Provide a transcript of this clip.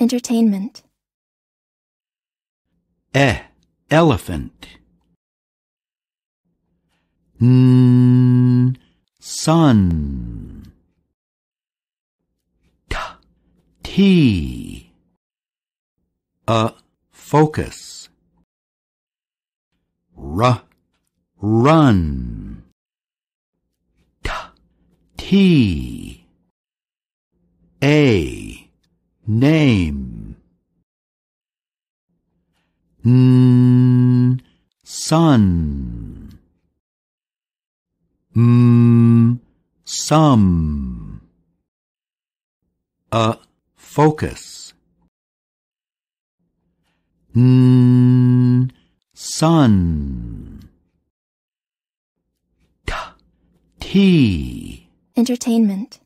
Entertainment. E. Elephant. N. Sun. T a Focus. R. Run. T a name n sun m some a focus n sun t t entertainment